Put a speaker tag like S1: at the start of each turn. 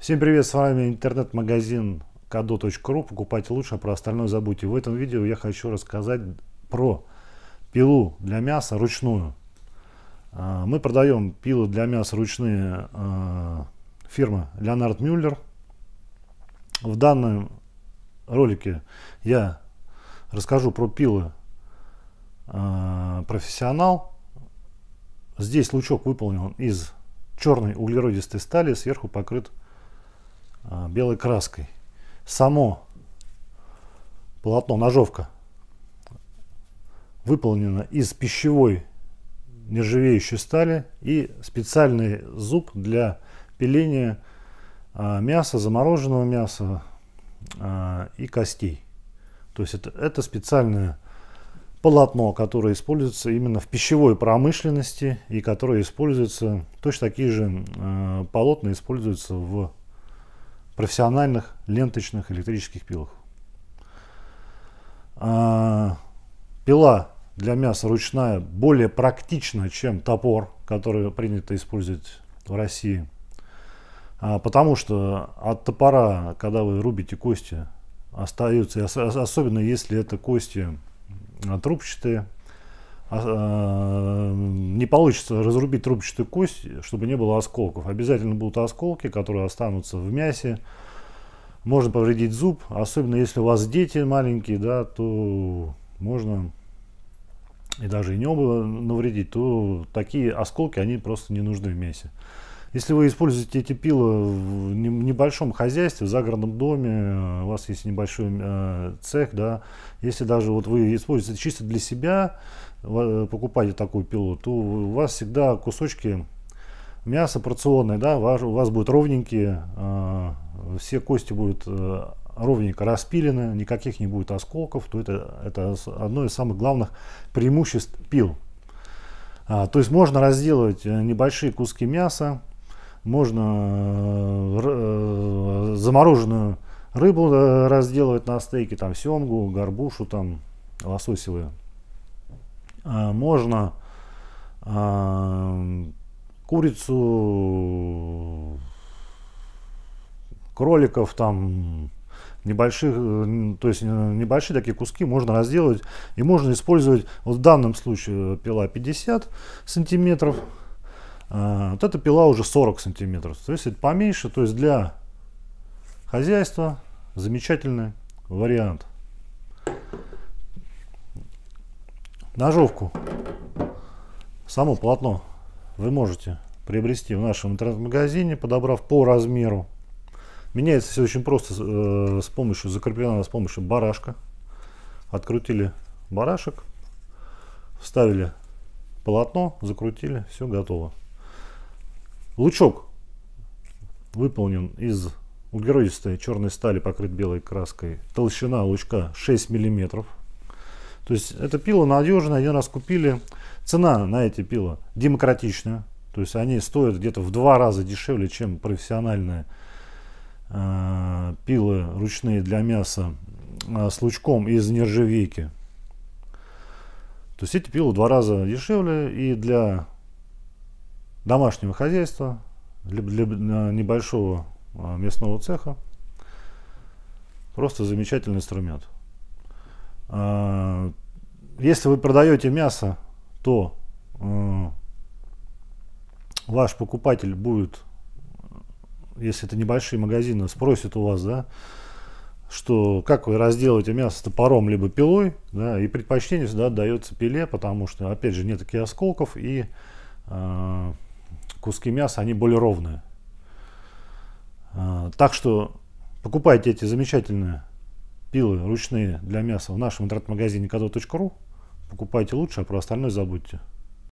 S1: Всем привет, с вами интернет-магазин kado.ru. Покупайте лучше, а про остальное забудьте. В этом видео я хочу рассказать про пилу для мяса ручную. А, мы продаем пилы для мяса ручные а, фирмы Леонард Мюллер. В данном ролике я расскажу про пилы а, профессионал. Здесь лучок выполнен из черной углеродистой стали сверху покрыт а, белой краской. Само полотно, ножовка, выполнено из пищевой нержавеющей стали и специальный зуб для пиления а, мяса, замороженного мяса а, и костей. То есть это, это специальная полотно, которое используется именно в пищевой промышленности и которое используется, точно такие же э, полотна используются в профессиональных ленточных электрических пилах. А, пила для мяса ручная более практична, чем топор, который принято использовать в России. А, потому что от топора, когда вы рубите кости, остаются, особенно если это кости Э, трубчатые. А, э, не получится разрубить трубчатую кость, чтобы не было осколков. Обязательно будут осколки, которые останутся в мясе. Можно повредить зуб, особенно если у вас дети маленькие, да, то можно и даже и не навредить, то такие осколки, они просто не нужны в мясе. Если вы используете эти пилы в небольшом хозяйстве, в загородном доме, э, у вас есть небольшой э, цех, да, если даже вот вы используете чисто для себя, э, покупаете такую пилу, то у вас всегда кусочки мяса порционные, да, у вас будут ровненькие, э, все кости будут э, ровненько распилены, никаких не будет осколков, то это, это одно из самых главных преимуществ пил. А, то есть можно разделывать э, небольшие куски мяса, можно э, э, замороженную рыбу э, разделывать на стейки, там семгу, горбушу, там лососевые. А можно а, курицу, кроликов, там небольших, то есть небольшие такие куски можно разделывать и можно использовать, вот в данном случае пила 50 сантиметров, а, вот эта пила уже 40 сантиметров. То есть это поменьше. То есть для хозяйства замечательный вариант. Ножовку. Само полотно вы можете приобрести в нашем интернет-магазине, подобрав по размеру. Меняется все очень просто э, с помощью, закрепленного с помощью барашка. Открутили барашек, вставили полотно, закрутили, все готово. Лучок выполнен из углеродистой черной стали, покрыт белой краской. Толщина лучка 6 мм. То есть это пила надежная, один раз купили. Цена на эти пила демократичная. То есть они стоят где-то в два раза дешевле, чем профессиональные э, пилы ручные для мяса э, с лучком из нержавейки. То есть эти пилы в два раза дешевле и для домашнего хозяйства, для э, небольшого э, мясного цеха. Просто замечательный инструмент. А, если вы продаете мясо, то э, ваш покупатель будет, если это небольшие магазины, спросит у вас, да, что как вы разделываете мясо топором либо пилой, да, и предпочтение всегда отдается пиле, потому что, опять же, нет таких осколков и э, куски мяса, они более ровные. А, так что покупайте эти замечательные пилы ручные для мяса в нашем интернет-магазине kado.ru. Покупайте лучше, а про остальное забудьте.